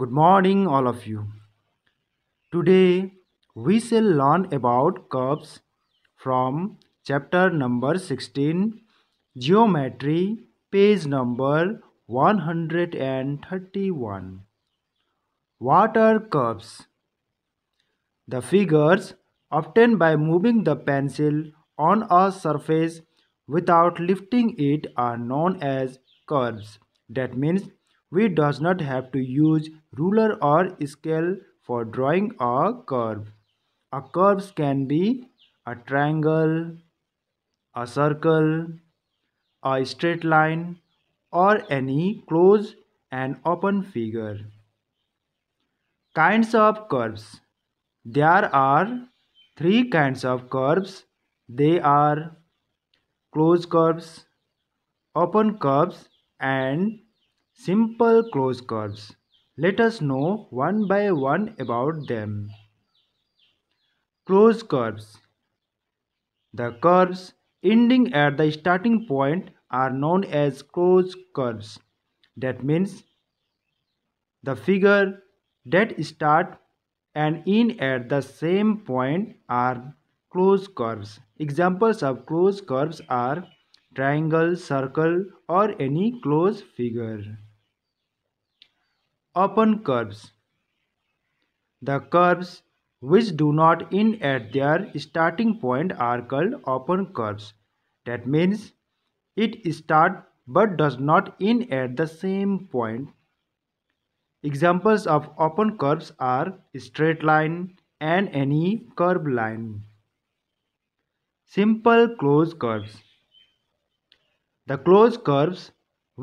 Good morning, all of you. Today, we shall learn about curves from chapter number 16, Geometry, page number 131. What are curves? The figures obtained by moving the pencil on a surface without lifting it are known as curves. That means we does not have to use ruler or scale for drawing a curve. A curve can be a triangle, a circle, a straight line or any closed and open figure. Kinds of curves. There are three kinds of curves. They are closed curves, open curves and simple closed curves. Let us know one by one about them. Closed curves. The curves ending at the starting point are known as closed curves. That means the figure that start and end at the same point are closed curves. Examples of closed curves are triangle, circle or any closed figure. Open curves. The curves which do not end at their starting point are called open curves. That means it starts but does not end at the same point. Examples of open curves are straight line and any curve line. Simple closed curves. The closed curves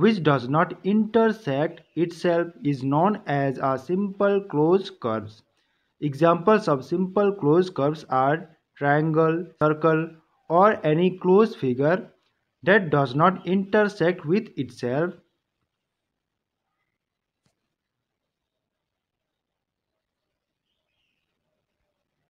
which does not intersect itself is known as a simple closed curve. Examples of simple closed curves are triangle, circle or any closed figure that does not intersect with itself